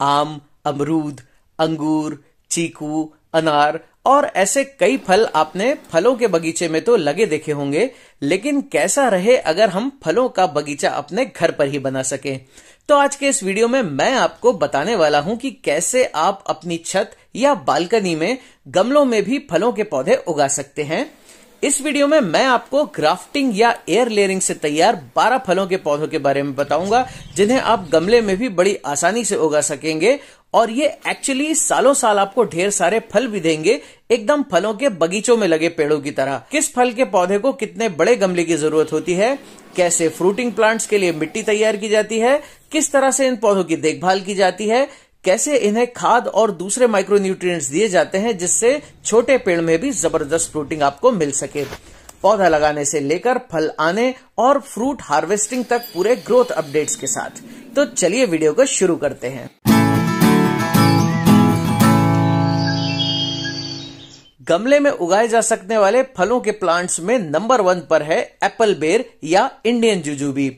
आम अमरूद अंगूर चीकू अनार और ऐसे कई फल आपने फलों के बगीचे में तो लगे देखे होंगे लेकिन कैसा रहे अगर हम फलों का बगीचा अपने घर पर ही बना सके तो आज के इस वीडियो में मैं आपको बताने वाला हूं कि कैसे आप अपनी छत या बालकनी में गमलों में भी फलों के पौधे उगा सकते हैं इस वीडियो में मैं आपको ग्राफ्टिंग या एयर लेयरिंग से तैयार 12 फलों के पौधों के बारे में बताऊंगा जिन्हें आप गमले में भी बड़ी आसानी से उगा सकेंगे और ये एक्चुअली सालों साल आपको ढेर सारे फल भी देंगे एकदम फलों के बगीचों में लगे पेड़ों की तरह किस फल के पौधे को कितने बड़े गमले की जरूरत होती है कैसे फ्रूटिंग प्लांट्स के लिए मिट्टी तैयार की जाती है किस तरह से इन पौधों की देखभाल की जाती है कैसे इन्हें खाद और दूसरे माइक्रोन्यूट्रिएंट्स दिए जाते हैं जिससे छोटे पेड़ में भी जबरदस्त फ्रूटिंग आपको मिल सके पौधा लगाने से लेकर फल आने और फ्रूट हार्वेस्टिंग तक पूरे ग्रोथ अपडेट्स के साथ तो चलिए वीडियो को शुरू करते हैं गमले में उगाए जा सकने वाले फलों के प्लांट्स में नंबर वन पर है एप्पल बेर या इंडियन जुजुबी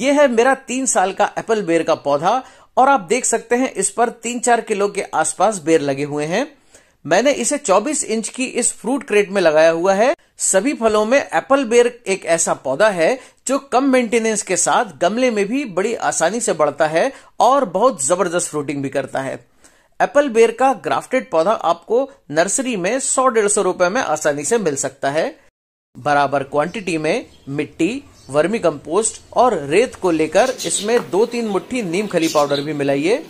ये है मेरा तीन साल का एप्पल बेर का पौधा और आप देख सकते हैं इस पर तीन चार किलो के आसपास बेर लगे हुए हैं मैंने इसे 24 इंच की इस फ्रूट क्रेट में लगाया हुआ है सभी फलों में एप्पल बेर एक ऐसा पौधा है जो कम मेंटेनेंस के साथ गमले में भी बड़ी आसानी से बढ़ता है और बहुत जबरदस्त फ्रूटिंग भी करता है एप्पल बेर का ग्राफ्टेड पौधा आपको नर्सरी में सौ डेढ़ सौ रुपए में आसानी से मिल सकता है बराबर क्वांटिटी में मिट्टी वर्मी कंपोस्ट और रेत को लेकर इसमें दो तीन मुट्ठी नीम खली पाउडर भी मिलाइए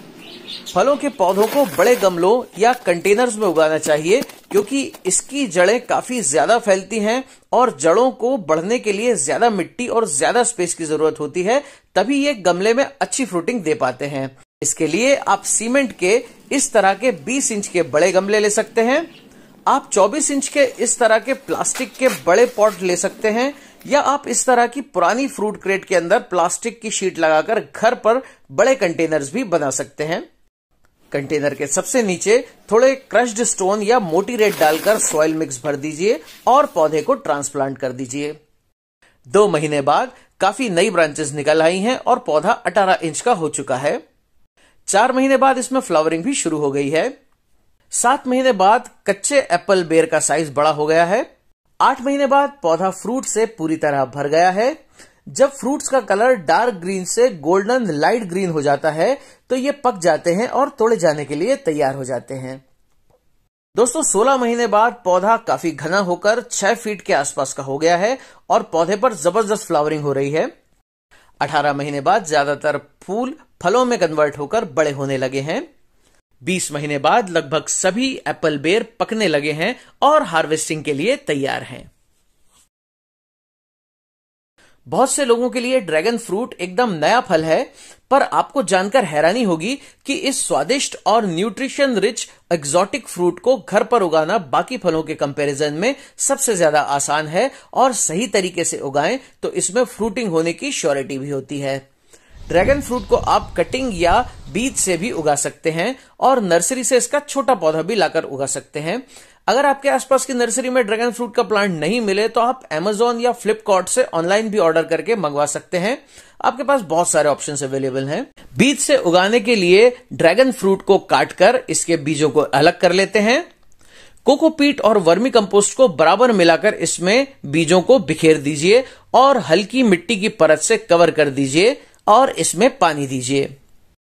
फलों के पौधों को बड़े गमलों या कंटेनर्स में उगाना चाहिए क्योंकि इसकी जड़ें काफी ज्यादा फैलती हैं और जड़ों को बढ़ने के लिए ज्यादा मिट्टी और ज्यादा स्पेस की जरूरत होती है तभी ये गमले में अच्छी फ्रूटिंग दे पाते हैं इसके लिए आप सीमेंट के इस तरह के 20 इंच के बड़े गमले ले सकते हैं आप 24 इंच के इस तरह के प्लास्टिक के बड़े पॉट ले सकते हैं या आप इस तरह की पुरानी फ्रूट क्रेट के अंदर प्लास्टिक की शीट लगाकर घर पर बड़े कंटेनर्स भी बना सकते हैं कंटेनर के सबसे नीचे थोड़े क्रश्ड स्टोन या मोटी रेत डालकर सॉइल मिक्स भर दीजिए और पौधे को ट्रांसप्लांट कर दीजिए दो महीने बाद काफी नई ब्रांचेस निकल आई हैं और पौधा 18 इंच का हो चुका है चार महीने बाद इसमें फ्लावरिंग भी शुरू हो गई है सात महीने बाद कच्चे एप्पल बेर का साइज बड़ा हो गया है आठ महीने बाद पौधा फ्रूट से पूरी तरह भर गया है जब फ्रूट्स का कलर डार्क ग्रीन से गोल्डन लाइट ग्रीन हो जाता है तो ये पक जाते हैं और तोड़े जाने के लिए तैयार हो जाते हैं दोस्तों 16 महीने बाद पौधा काफी घना होकर 6 फीट के आसपास का हो गया है और पौधे पर जबरदस्त फ्लावरिंग हो रही है 18 महीने बाद ज्यादातर फूल फलों में कन्वर्ट होकर बड़े होने लगे हैं 20 महीने बाद लगभग सभी एप्पल बेर पकने लगे हैं और हार्वेस्टिंग के लिए तैयार हैं बहुत से लोगों के लिए ड्रैगन फ्रूट एकदम नया फल है पर आपको जानकर हैरानी होगी कि इस स्वादिष्ट और न्यूट्रिशन रिच एक्सॉटिक फ्रूट को घर पर उगाना बाकी फलों के कंपैरिजन में सबसे ज्यादा आसान है और सही तरीके से उगाएं तो इसमें फ्रूटिंग होने की श्योरिटी भी होती है ड्रैगन फ्रूट को आप कटिंग या बीज से भी उगा सकते हैं और नर्सरी से इसका छोटा पौधा भी लाकर उगा सकते हैं अगर आपके आसपास की नर्सरी में ड्रैगन फ्रूट का प्लांट नहीं मिले तो आप एमेजोन या फ्लिपकार्ट से ऑनलाइन भी ऑर्डर करके मंगवा सकते हैं आपके पास बहुत सारे ऑप्शंस अवेलेबल हैं बीज से उगाने के लिए ड्रैगन फ्रूट को काटकर इसके बीजों को अलग कर लेते हैं कोकोपीट और वर्मी कंपोस्ट को बराबर मिलाकर इसमें बीजों को बिखेर दीजिए और हल्की मिट्टी की परत से कवर कर दीजिए और इसमें पानी दीजिए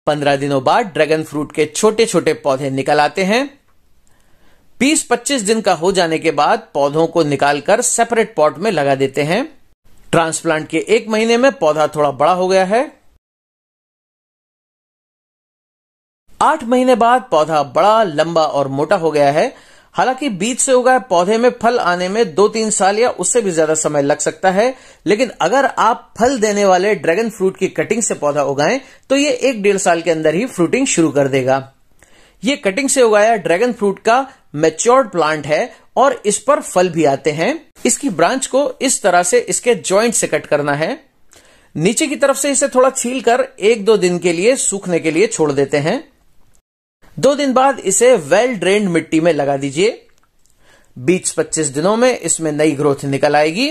पंद्रह दिनों बाद ड्रैगन फ्रूट के छोटे छोटे पौधे निकल आते हैं 20-25 दिन का हो जाने के बाद पौधों को निकालकर सेपरेट पॉट में लगा देते हैं ट्रांसप्लांट के एक महीने में पौधा थोड़ा बड़ा हो गया है आठ महीने बाद पौधा बड़ा लंबा और मोटा हो गया है हालांकि बीज से उगाए पौधे में फल आने में दो तीन साल या उससे भी ज्यादा समय लग सकता है लेकिन अगर आप फल देने वाले ड्रैगन फ्रूट की कटिंग से पौधा उगाएं तो ये एक डेढ़ साल के अंदर ही फ्रूटिंग शुरू कर देगा ये कटिंग से उगाया ड्रैगन फ्रूट का मेच्योर्ड प्लांट है और इस पर फल भी आते हैं इसकी ब्रांच को इस तरह से इसके ज्वाइंट से कट करना है नीचे की तरफ से इसे थोड़ा छील कर एक दो दिन के लिए सूखने के लिए छोड़ देते हैं दो दिन बाद इसे वेल ड्रेन्ड मिट्टी में लगा दीजिए बीस पच्चीस दिनों में इसमें नई ग्रोथ निकल आएगी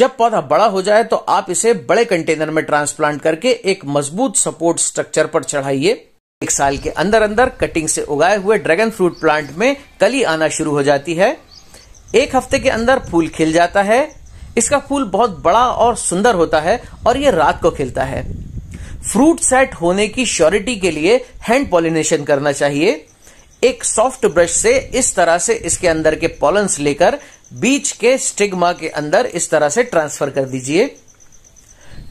जब पौधा बड़ा हो जाए तो आप इसे बड़े कंटेनर में ट्रांसप्लांट करके एक मजबूत सपोर्ट स्ट्रक्चर पर चढ़ाइए एक साल के अंदर अंदर कटिंग से उगाए हुए ड्रैगन फ्रूट प्लांट में कली आना शुरू हो जाती है एक हफ्ते के अंदर फूल खिल जाता है इसका फूल बहुत बड़ा और सुंदर होता है और ये रात को खिलता है फ्रूट सेट होने की श्योरिटी के लिए हैंड पॉलिनेशन करना चाहिए एक सॉफ्ट ब्रश से इस तरह से इसके अंदर के पॉलन्स लेकर बीच के स्टिग्मा के अंदर इस तरह से ट्रांसफर कर दीजिए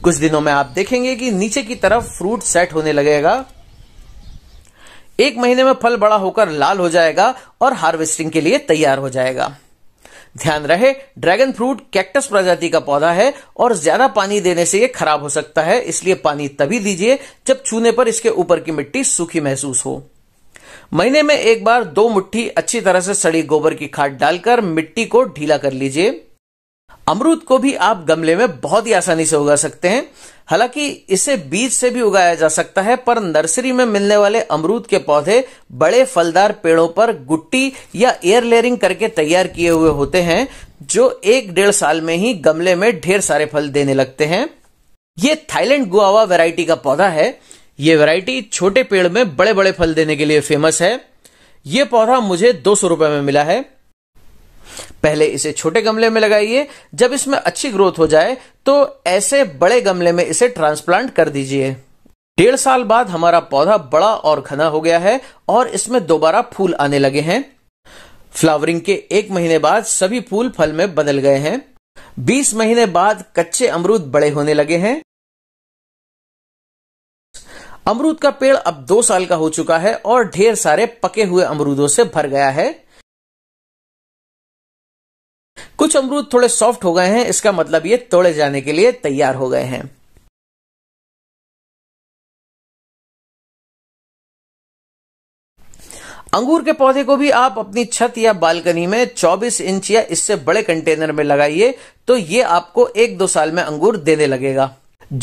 कुछ दिनों में आप देखेंगे कि नीचे की तरफ फ्रूट सेट होने लगेगा एक महीने में फल बड़ा होकर लाल हो जाएगा और हार्वेस्टिंग के लिए तैयार हो जाएगा ध्यान रहे ड्रैगन फ्रूट कैक्टस प्रजाति का पौधा है और ज्यादा पानी देने से यह खराब हो सकता है इसलिए पानी तभी दीजिए जब छूने पर इसके ऊपर की मिट्टी सूखी महसूस हो महीने में एक बार दो मुट्ठी अच्छी तरह से सड़ी गोबर की खाद डालकर मिट्टी को ढीला कर लीजिए अमरूद को भी आप गमले में बहुत ही आसानी से उगा सकते हैं हालांकि इसे बीज से भी उगाया जा सकता है पर नर्सरी में मिलने वाले अमरूद के पौधे बड़े फलदार पेड़ों पर गुट्टी या एयर लेयरिंग करके तैयार किए हुए होते हैं जो एक डेढ़ साल में ही गमले में ढेर सारे फल देने लगते हैं ये थाईलैंड गुआवा वेराइटी का पौधा है ये वेराइटी छोटे पेड़ में बड़े बड़े फल देने के लिए फेमस है ये पौधा मुझे दो सौ रुपए में मिला है पहले इसे छोटे गमले में लगाइए जब इसमें अच्छी ग्रोथ हो जाए तो ऐसे बड़े गमले में इसे ट्रांसप्लांट कर दीजिए डेढ़ साल बाद हमारा पौधा बड़ा और घना हो गया है और इसमें दोबारा फूल आने लगे हैं फ्लावरिंग के एक महीने बाद सभी फूल फल में बदल गए हैं 20 महीने बाद कच्चे अमरूद बड़े होने लगे हैं अमरूद का पेड़ अब दो साल का हो चुका है और ढेर सारे पके हुए अमरूदों से भर गया है कुछ अमरूद थोड़े सॉफ्ट हो गए हैं इसका मतलब ये तोड़े जाने के लिए तैयार हो गए हैं अंगूर के पौधे को भी आप अपनी छत या बालकनी में 24 इंच या इससे बड़े कंटेनर में लगाइए तो ये आपको एक दो साल में अंगूर देने लगेगा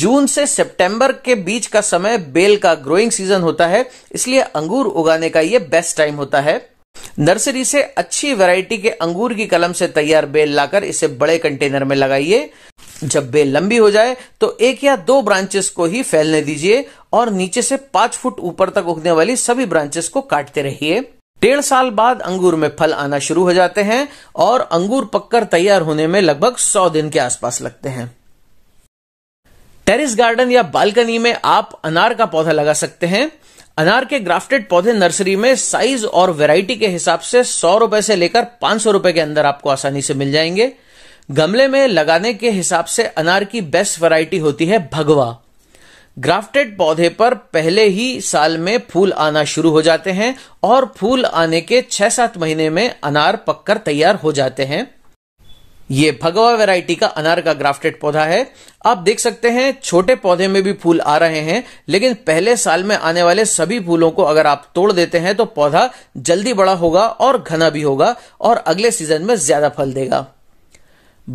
जून से सितंबर के बीच का समय बेल का ग्रोइंग सीजन होता है इसलिए अंगूर उगाने का ये बेस्ट टाइम होता है नर्सरी से अच्छी वैरायटी के अंगूर की कलम से तैयार बेल लाकर इसे बड़े कंटेनर में लगाइए जब बेल लंबी हो जाए तो एक या दो ब्रांचेस को ही फैलने दीजिए और नीचे से पांच फुट ऊपर तक उगने वाली सभी ब्रांचेस को काटते रहिए डेढ़ साल बाद अंगूर में फल आना शुरू हो जाते हैं और अंगूर पककर तैयार होने में लगभग सौ दिन के आसपास लगते हैं टेरिस गार्डन या बालकनी में आप अनार का पौधा लगा सकते हैं अनार के ग्राफ्टेड पौधे नर्सरी में साइज और वैरायटी के हिसाब से सौ रुपए से लेकर पांच सौ रुपए के अंदर आपको आसानी से मिल जाएंगे गमले में लगाने के हिसाब से अनार की बेस्ट वैरायटी होती है भगवा ग्राफ्टेड पौधे पर पहले ही साल में फूल आना शुरू हो जाते हैं और फूल आने के छह सात महीने में अनार पककर तैयार हो जाते हैं ये भगवा वैरायटी का अनार का ग्राफ्टेड पौधा है आप देख सकते हैं छोटे पौधे में भी फूल आ रहे हैं लेकिन पहले साल में आने वाले सभी फूलों को अगर आप तोड़ देते हैं तो पौधा जल्दी बड़ा होगा और घना भी होगा और अगले सीजन में ज्यादा फल देगा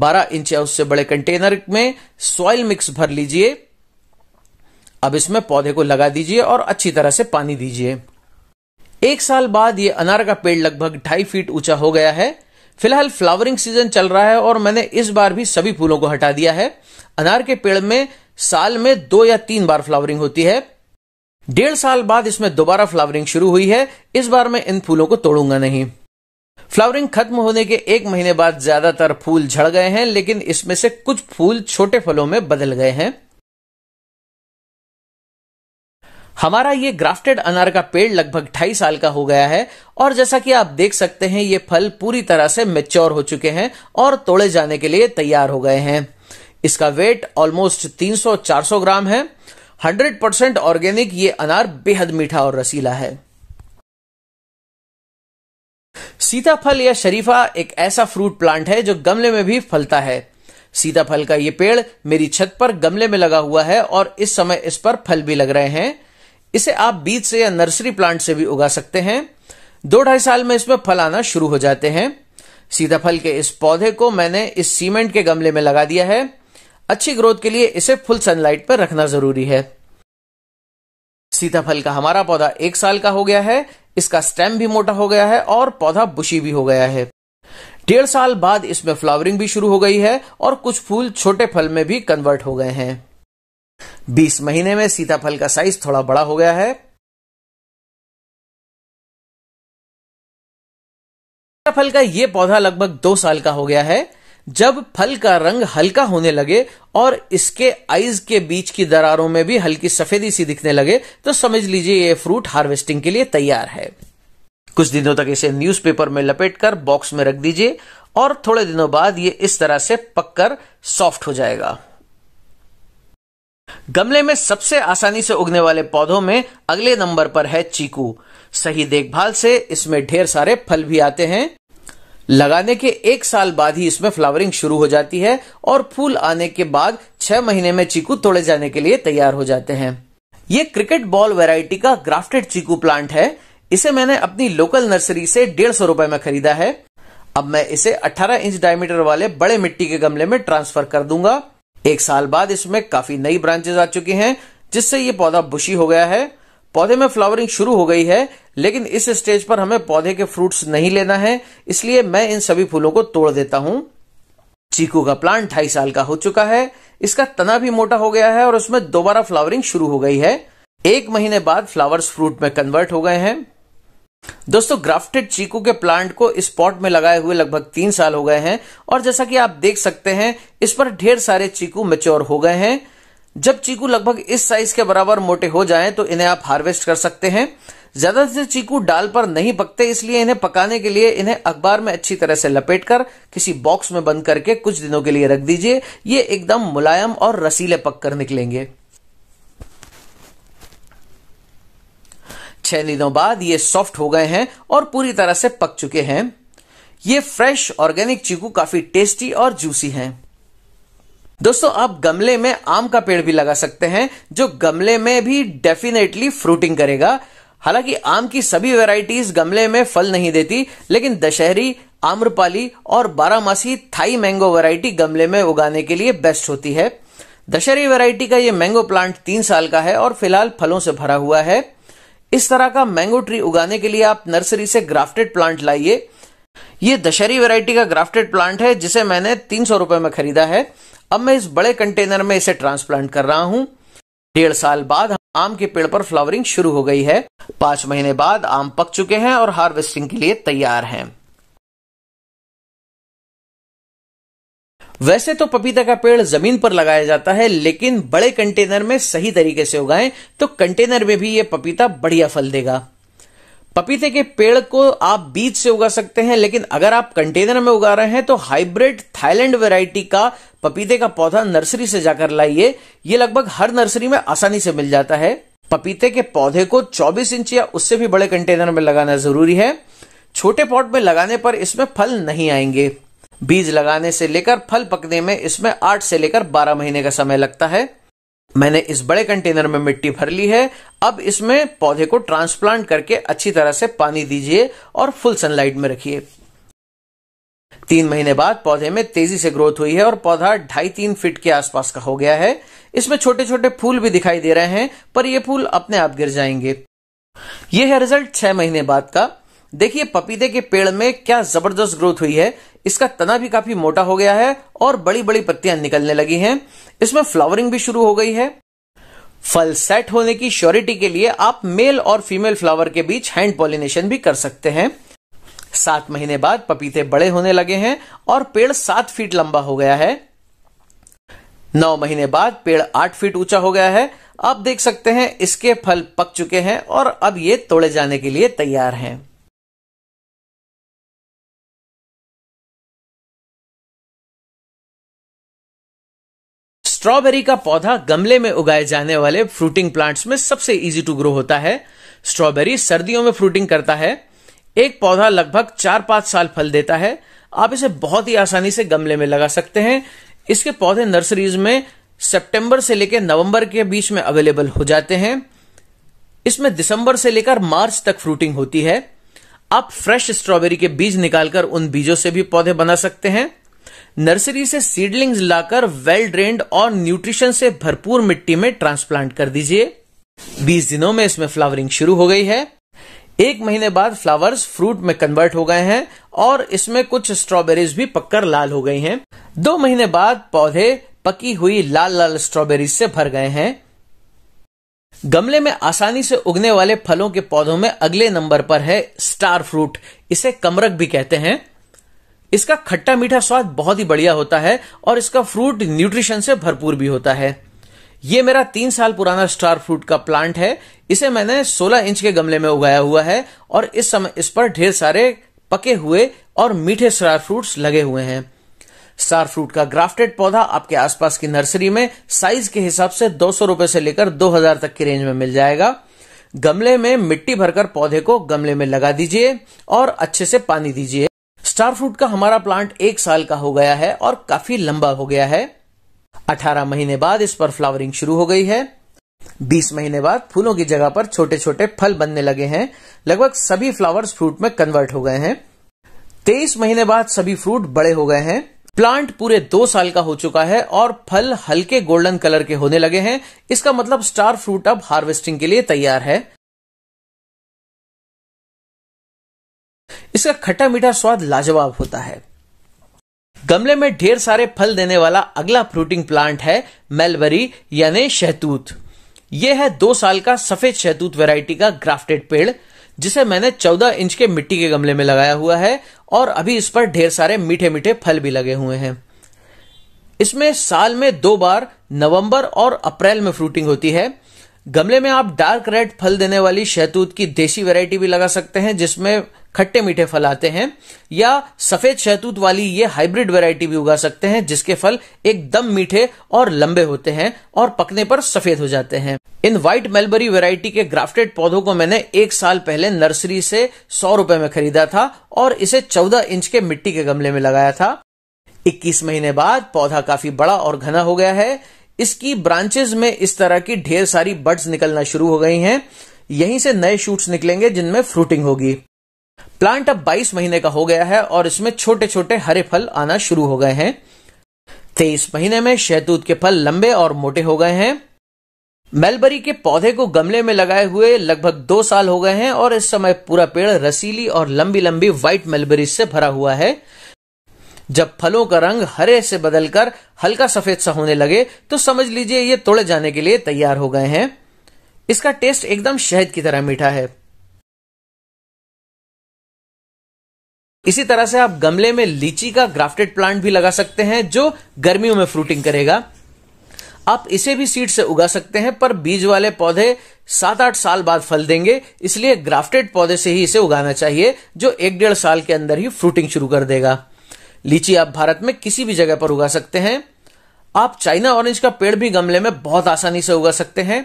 12 इंच या उससे बड़े कंटेनर में सॉइल मिक्स भर लीजिए अब इसमें पौधे को लगा दीजिए और अच्छी तरह से पानी दीजिए एक साल बाद ये अनार का पेड़ लगभग ढाई फीट ऊंचा हो गया है फिलहाल फ्लावरिंग सीजन चल रहा है और मैंने इस बार भी सभी फूलों को हटा दिया है अनार के पेड़ में साल में दो या तीन बार फ्लावरिंग होती है डेढ़ साल बाद इसमें दोबारा फ्लावरिंग शुरू हुई है इस बार मैं इन फूलों को तोड़ूंगा नहीं फ्लावरिंग खत्म होने के एक महीने बाद ज्यादातर फूल झड़ गए हैं लेकिन इसमें से कुछ फूल छोटे फलों में बदल गए हैं हमारा ये ग्राफ्टेड अनार का पेड़ लगभग ढाई साल का हो गया है और जैसा कि आप देख सकते हैं ये फल पूरी तरह से मेच्योर हो चुके हैं और तोड़े जाने के लिए तैयार हो गए हैं इसका वेट ऑलमोस्ट 300-400 ग्राम है 100% परसेंट ऑर्गेनिक ये अनार बेहद मीठा और रसीला है सीताफल या शरीफा एक ऐसा फ्रूट प्लांट है जो गमले में भी फलता है सीताफल का ये पेड़ मेरी छत पर गमले में लगा हुआ है और इस समय इस पर फल भी लग रहे हैं इसे आप बीज से या नर्सरी प्लांट से भी उगा सकते हैं दो ढाई साल में इसमें फल आना शुरू हो जाते हैं सीताफल के इस पौधे को मैंने इस सीमेंट के गमले में लगा दिया है अच्छी ग्रोथ के लिए इसे फुल सनलाइट पर रखना जरूरी है सीताफल का हमारा पौधा एक साल का हो गया है इसका स्टेम भी मोटा हो गया है और पौधा बुशी भी हो गया है डेढ़ साल बाद इसमें फ्लावरिंग भी शुरू हो गई है और कुछ फूल छोटे फल में भी कन्वर्ट हो गए हैं बीस महीने में सीताफल का साइज थोड़ा बड़ा हो गया है सीताफल का यह पौधा लगभग दो साल का हो गया है जब फल का रंग हल्का होने लगे और इसके आइज के बीच की दरारों में भी हल्की सफेदी सी दिखने लगे तो समझ लीजिए ये फ्रूट हार्वेस्टिंग के लिए तैयार है कुछ दिनों तक इसे न्यूज़पेपर में लपेटकर बॉक्स में रख दीजिए और थोड़े दिनों बाद ये इस तरह से पककर सॉफ्ट हो जाएगा गमले में सबसे आसानी से उगने वाले पौधों में अगले नंबर पर है चीकू सही देखभाल से इसमें ढेर सारे फल भी आते हैं लगाने के एक साल बाद ही इसमें फ्लावरिंग शुरू हो जाती है और फूल आने के बाद छह महीने में चीकू तोड़े जाने के लिए तैयार हो जाते हैं ये क्रिकेट बॉल वेराइटी का ग्राफ्टेड चीकू प्लांट है इसे मैंने अपनी लोकल नर्सरी से डेढ़ सौ रूपये में खरीदा है अब मैं इसे 18 इंच डायमीटर वाले बड़े मिट्टी के गमले में ट्रांसफर कर दूंगा एक साल बाद इसमें काफी नई ब्रांचेज आ चुकी हैं जिससे ये पौधा बुशी हो गया है पौधे में फ्लावरिंग शुरू हो गई है लेकिन इस स्टेज पर हमें पौधे के फ्रूट्स नहीं लेना है इसलिए मैं इन सभी फूलों को तोड़ देता हूं चीकू का प्लांट ढाई साल का हो चुका है इसका तना भी मोटा हो गया है और उसमें दोबारा फ्लावरिंग शुरू हो गई है एक महीने बाद फ्लावर्स फ्रूट में कन्वर्ट हो गए हैं दोस्तों ग्राफ्टेड चीकू के प्लांट को स्पॉट में लगाए हुए लगभग तीन साल हो गए हैं और जैसा कि आप देख सकते हैं इस पर ढेर सारे चीकू मेच्योर हो गए हैं जब चीकू लगभग इस साइज के बराबर मोटे हो जाएं तो इन्हें आप हार्वेस्ट कर सकते हैं ज्यादा से चीकू डाल पर नहीं पकते इसलिए इन्हें पकाने के लिए इन्हें अखबार में अच्छी तरह से लपेट कर किसी बॉक्स में बंद करके कुछ दिनों के लिए रख दीजिए ये एकदम मुलायम और रसीले पक निकलेंगे छह दिनों बाद ये सॉफ्ट हो गए हैं और पूरी तरह से पक चुके हैं ये फ्रेश ऑर्गेनिक चीकू काफी टेस्टी और जूसी हैं दोस्तों आप गमले में आम का पेड़ भी लगा सकते हैं जो गमले में भी डेफिनेटली फ्रूटिंग करेगा हालांकि आम की सभी वेराइटीज गमले में फल नहीं देती लेकिन दशहरी आम्रपाली और बारामासी थाई मैंगो वेरायटी गमले में उगाने के लिए बेस्ट होती है दशहरी वेरायटी का ये मैंगो प्लांट तीन साल का है और फिलहाल फलों से भरा हुआ है इस तरह का मैंगो ट्री उगाने के लिए आप नर्सरी से ग्राफ्टेड प्लांट लाइए ये दशहरी वैरायटी का ग्राफ्टेड प्लांट है जिसे मैंने तीन सौ रुपए में खरीदा है अब मैं इस बड़े कंटेनर में इसे ट्रांसप्लांट कर रहा हूँ डेढ़ साल बाद आम के पेड़ पर फ्लावरिंग शुरू हो गई है पांच महीने बाद आम पक चुके हैं और हार्वेस्टिंग के लिए तैयार हैं वैसे तो पपीता का पेड़ जमीन पर लगाया जाता है लेकिन बड़े कंटेनर में सही तरीके से उगाएं तो कंटेनर में भी ये पपीता बढ़िया फल देगा पपीते के पेड़ को आप बीज से उगा सकते हैं लेकिन अगर आप कंटेनर में उगा रहे हैं तो हाइब्रिड थाईलैंड वेराइटी का पपीते का पौधा नर्सरी से जाकर लाइए ये लगभग हर नर्सरी में आसानी से मिल जाता है पपीते के पौधे को 24 इंच या उससे भी बड़े कंटेनर में लगाना जरूरी है छोटे पॉट में लगाने पर इसमें फल नहीं आएंगे बीज लगाने से लेकर फल पकने में इसमें आठ से लेकर बारह महीने का समय लगता है मैंने इस बड़े कंटेनर में मिट्टी भर ली है अब इसमें पौधे को ट्रांसप्लांट करके अच्छी तरह से पानी दीजिए और फुल सनलाइट में रखिए तीन महीने बाद पौधे में तेजी से ग्रोथ हुई है और पौधा ढाई तीन फीट के आसपास का हो गया है इसमें छोटे छोटे फूल भी दिखाई दे रहे हैं पर ये फूल अपने आप गिर जाएंगे यह है रिजल्ट छह महीने बाद का देखिए पपीते के पेड़ में क्या जबरदस्त ग्रोथ हुई है इसका तना भी काफी मोटा हो गया है और बड़ी बड़ी पत्तियां निकलने लगी हैं इसमें फ्लावरिंग भी शुरू हो गई है फल सेट होने की श्योरिटी के लिए आप मेल और फीमेल फ्लावर के बीच हैंड पॉलिनेशन भी कर सकते हैं सात महीने बाद पपीते बड़े होने लगे हैं और पेड़ सात फीट लंबा हो गया है नौ महीने बाद पेड़ आठ फीट ऊंचा हो गया है आप देख सकते हैं इसके फल पक चुके हैं और अब ये तोड़े जाने के लिए तैयार हैं स्ट्रॉबेरी का पौधा गमले में उगाए जाने वाले फ्रूटिंग प्लांट्स में सबसे इजी टू ग्रो होता है स्ट्रॉबेरी सर्दियों में फ्रूटिंग करता है एक पौधा लगभग चार पांच साल फल देता है आप इसे बहुत ही आसानी से गमले में लगा सकते हैं इसके पौधे नर्सरीज में सितंबर से लेकर नवंबर के बीच में अवेलेबल हो जाते हैं इसमें दिसंबर से लेकर मार्च तक फ्रूटिंग होती है आप फ्रेश स्ट्रॉबेरी के बीज निकालकर उन बीजों से भी पौधे बना सकते हैं नर्सरी से सीडलिंग्स लाकर वेल ड्रेन्ड और न्यूट्रिशन से भरपूर मिट्टी में ट्रांसप्लांट कर दीजिए बीस दिनों में इसमें फ्लावरिंग शुरू हो गई है एक महीने बाद फ्लावर्स फ्रूट में कन्वर्ट हो गए हैं और इसमें कुछ स्ट्रॉबेरीज भी पककर लाल हो गई हैं। दो महीने बाद पौधे पकी हुई लाल लाल स्ट्रॉबेरीज से भर गए हैं गमले में आसानी से उगने वाले फलों के पौधों में अगले नंबर पर है स्टार फ्रूट इसे कमरक भी कहते हैं इसका खट्टा मीठा स्वाद बहुत ही बढ़िया होता है और इसका फ्रूट न्यूट्रिशन से भरपूर भी होता है ये मेरा तीन साल पुराना स्टार फ्रूट का प्लांट है इसे मैंने 16 इंच के गमले में उगाया हुआ है और इस समय इस पर ढेर सारे पके हुए और मीठे स्टार फ्रूट्स लगे हुए हैं स्टार फ्रूट का ग्राफ्टेड पौधा आपके आसपास की नर्सरी में साइज के हिसाब से दो सौ से लेकर दो हजार तक की रेंज में मिल जाएगा गमले में मिट्टी भरकर पौधे को गमले में लगा दीजिए और अच्छे से पानी दीजिए स्टार फ्रूट का हमारा प्लांट एक साल का हो गया है और काफी लंबा हो गया है 18 महीने बाद इस पर फ्लावरिंग शुरू हो गई है 20 महीने बाद फूलों की जगह पर छोटे छोटे फल बनने लगे हैं लगभग सभी फ्लावर्स फ्रूट में कन्वर्ट हो गए हैं तेईस महीने बाद सभी फ्रूट बड़े हो गए हैं प्लांट पूरे दो साल का हो चुका है और फल हल्के गोल्डन कलर के होने लगे हैं इसका मतलब स्टार फ्रूट अब हार्वेस्टिंग के लिए तैयार है इसका खट्टा मीठा स्वाद लाजवाब होता है गमले में ढेर सारे फल देने वाला अगला फ्रूटिंग प्लांट है मेलबरी यानी शहतूत यह है दो साल का सफेद शहतूत वैरायटी का ग्राफ्टेड पेड़ जिसे मैंने 14 इंच के मिट्टी के गमले में लगाया हुआ है और अभी इस पर ढेर सारे मीठे मीठे फल भी लगे हुए हैं इसमें साल में दो बार नवंबर और अप्रैल में फ्रूटिंग होती है गमले में आप डार्क रेड फल देने वाली शहतूत की देसी वेरायटी भी लगा सकते हैं जिसमें खट्टे मीठे फल आते हैं या सफेद शहतूत वाली ये हाइब्रिड वैरायटी भी उगा सकते हैं जिसके फल एकदम मीठे और लंबे होते हैं और पकने पर सफेद हो जाते हैं इन व्हाइट मेलबरी वैरायटी के ग्राफ्टेड पौधों को मैंने एक साल पहले नर्सरी से सौ रुपए में खरीदा था और इसे चौदह इंच के मिट्टी के गमले में लगाया था इक्कीस महीने बाद पौधा काफी बड़ा और घना हो गया है इसकी ब्रांचेज में इस तरह की ढेर सारी बर्ड्स निकलना शुरू हो गई हैं यहीं से नए शूट्स निकलेंगे जिनमें फ्रूटिंग होगी प्लांट अब 22 महीने का हो गया है और इसमें छोटे छोटे हरे फल आना शुरू हो गए हैं तेईस महीने में शहतूत के फल लंबे और मोटे हो गए हैं मेलबरी के पौधे को गमले में लगाए हुए लगभग दो साल हो गए हैं और इस समय पूरा पेड़ रसीली और लंबी लंबी व्हाइट मेलबरी से भरा हुआ है जब फलों का रंग हरे से बदलकर हल्का सफेद सा होने लगे तो समझ लीजिए ये तोड़े जाने के लिए तैयार हो गए हैं इसका टेस्ट एकदम शहद की तरह मीठा है इसी तरह से आप गमले में लीची का ग्राफ्टेड प्लांट भी लगा सकते हैं जो गर्मियों में फ्रूटिंग करेगा आप इसे भी सीड से उगा सकते हैं पर बीज वाले पौधे सात आठ साल बाद फल देंगे इसलिए ग्राफ्टेड पौधे से ही इसे उगाना चाहिए जो एक डेढ़ साल के अंदर ही फ्रूटिंग शुरू कर देगा लीची आप भारत में किसी भी जगह पर उगा सकते हैं आप चाइना ऑरेंज का पेड़ भी गमले में बहुत आसानी से उगा सकते हैं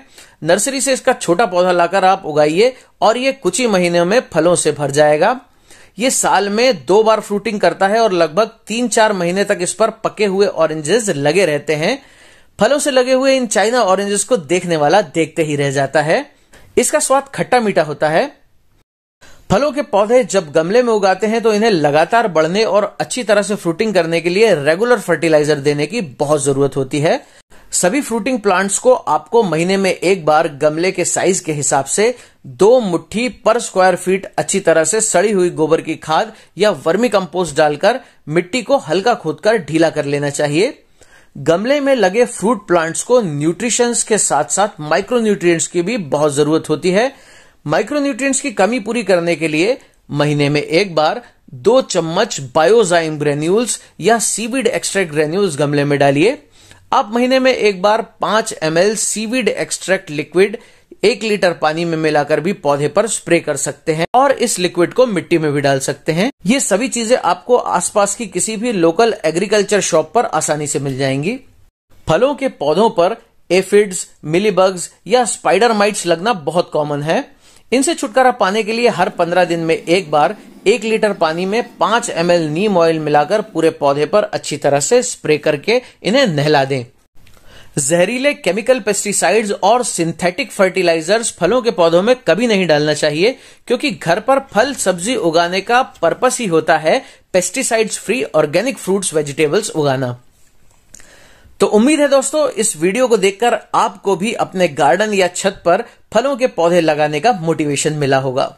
नर्सरी से इसका छोटा पौधा लाकर आप उगाइए और ये कुछ ही महीने में फलों से भर जाएगा ये साल में दो बार फ्रूटिंग करता है और लगभग तीन चार महीने तक इस पर पके हुए ऑरेंजेस लगे रहते हैं फलों से लगे हुए इन चाइना ऑरेंजेस को देखने वाला देखते ही रह जाता है इसका स्वाद खट्टा मीठा होता है फलों के पौधे जब गमले में उगाते हैं तो इन्हें लगातार बढ़ने और अच्छी तरह से फ्रूटिंग करने के लिए रेगुलर फर्टिलाइजर देने की बहुत जरूरत होती है सभी फ्रूटिंग प्लांट्स को आपको महीने में एक बार गमले के साइज के हिसाब से दो मुट्ठी पर स्क्वायर फीट अच्छी तरह से सड़ी हुई गोबर की खाद या वर्मी कंपोस्ट डालकर मिट्टी को हल्का खोदकर ढीला कर लेना चाहिए गमले में लगे फ्रूट प्लांट्स को न्यूट्रिशंस के साथ साथ माइक्रो न्यूट्रिय की भी बहुत जरूरत होती है माइक्रोन्यूट्रिएंट्स की कमी पूरी करने के लिए महीने में एक बार दो चम्मच बायोजाइम ग्रेन्यूल्स या सीविड एक्सट्रैक्ट ग्रेन्यूल्स गमले में डालिए आप महीने में एक बार पांच M L seaweed extract liquid एक लीटर पानी में मिलाकर भी पौधे पर स्प्रे कर सकते हैं और इस लिक्विड को मिट्टी में भी डाल सकते हैं ये सभी चीजें आपको आसपास की किसी भी लोकल एग्रीकल्चर शॉप पर आसानी से मिल जाएंगी फलों के पौधों पर एफिड्स मिलीबग्स या स्पाइडर माइट्स लगना बहुत कॉमन है इनसे छुटकारा पाने के लिए हर पंद्रह दिन में एक बार एक लीटर पानी में पांच एम नीम ऑयल मिलाकर पूरे पौधे पर अच्छी तरह से स्प्रे करके इन्हें नहला दें जहरीले केमिकल पेस्टिसाइड्स और सिंथेटिक फर्टिलाइजर्स फलों के पौधों में कभी नहीं डालना चाहिए क्योंकि घर पर फल सब्जी उगाने का पर्पस ही होता है pesticides free organic fruits vegetables उगाना तो उम्मीद है दोस्तों इस वीडियो को देखकर आपको भी अपने गार्डन या छत पर फलों के पौधे लगाने का मोटिवेशन मिला होगा